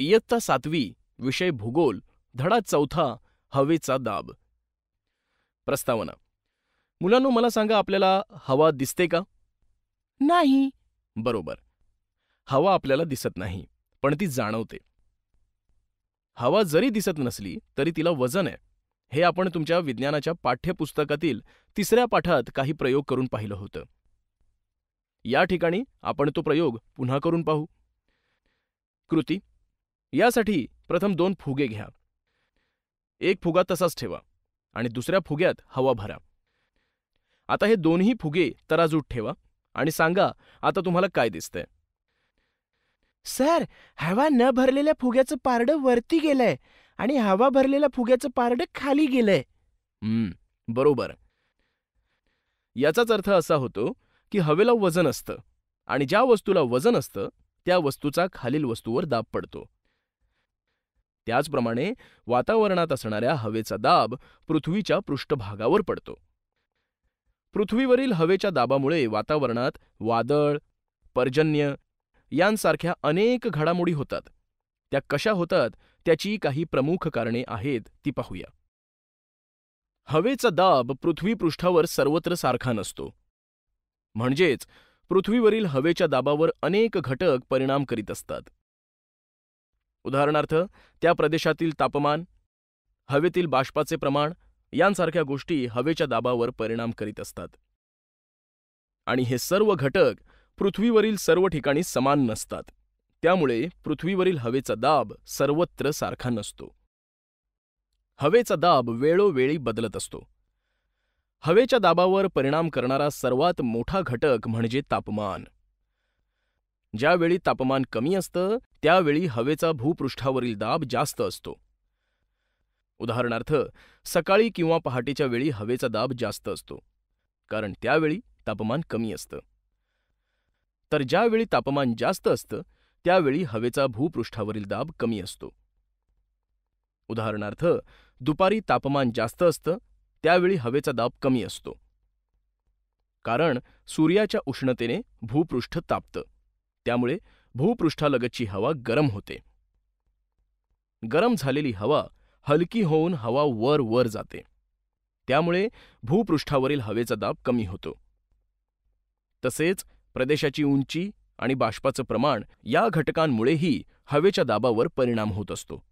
इयत्ता सातवी विषय भूगोल धडा चौथा हवेचा दाब प्रस्तावना मुलांनो मला सांगा आपल्याला हवा दिसते का नाही बरोबर हवा आपल्याला दिसत नाही पण ती जाणवते हवा जरी दिसत नसली तरी तिला वजन आहे हे आपण तुमच्या विज्ञानाच्या पाठ्यपुस्तकातील तिसऱ्या पाठात काही प्रयोग करून पाहिलं होतं या ठिकाणी आपण तो प्रयोग पुन्हा करून पाहू कृती यासाठी प्रथम दोन फुगे घ्या एक फुगा तसाच ठेवा आणि दुसऱ्या फुग्यात हवा भरा आता हे दोन्ही फुगे तराजूत ठेवा आणि सांगा आता तुम्हाला काय दिसतंय सर हवा न भरलेल्या फुग्याचं पारडं वरती गेलंय आणि हवा भरलेल्या फुग्याचं पारडं खाली गेलंय बरोबर याचाच अर्थ असा होतो की हवेला वजन असतं आणि ज्या वस्तूला वजन असतं त्या वस्तूचा खालील वस्तूवर दाब पडतो त्याचप्रमाणे वातावरणात असणाऱ्या हवेचा दाब पृथ्वीच्या पृष्ठभागावर पडतो पृथ्वीवरील हवेच्या दाबामुळे वातावरणात वादळ पर्जन्य यांसारख्या अनेक घडामोडी होतात त्या कशा होतात त्याची काही प्रमुख कारणे आहेत ती पाहूया हवेचा दाब पृथ्वीपृष्ठावर सर्वत्र सारखा नसतो म्हणजेच पृथ्वीवरील हवेच्या दाबावर अनेक घटक परिणाम करीत असतात उदाहरणार्थ त्या प्रदेशातील तापमान हवेतील बाष्पाचे प्रमाण यांसारख्या गोष्टी हवेच्या दाबावर परिणाम करीत असतात आणि हे सर्व घटक पृथ्वीवरील सर्व ठिकाणी समान नसतात त्यामुळे पृथ्वीवरील हवेचा दाब सर्वत्र सारखा नसतो हवेचा दाब वेळोवेळी बदलत असतो हवेच्या दाबावर परिणाम करणारा सर्वात मोठा घटक म्हणजे तापमान ज्यावेळी तापमान कमी असतं त्यावेळी हवेचा भूपृष्ठावरील दाब जास्त असतो उदाहरणार्थ सकाळी किंवा पहाटेच्या वेळी हवेचा दाब जास्त असतो कारण त्यावेळी तापमान कमी असतं तर ज्यावेळी तापमान जास्त असतं त्यावेळी हवेचा भूपृष्ठावरील दाब कमी असतो उदाहरणार्थ दुपारी तापमान जास्त असतं त्यावेळी हवेचा दाब कमी असतो कारण सूर्याच्या उष्णतेने भूपृष्ठ तापतं त्यामुळे भूपृष्ठालगतची हवा गरम होते गरम झालेली हवा हलकी होऊन हवा वर वर जाते त्यामुळे भूपृष्ठावरील हवेचा दाब कमी होतो तसेच प्रदेशाची उंची आणि बाष्पाचं प्रमाण या घटकांमुळेही हवेच्या दाबावर परिणाम होत असतो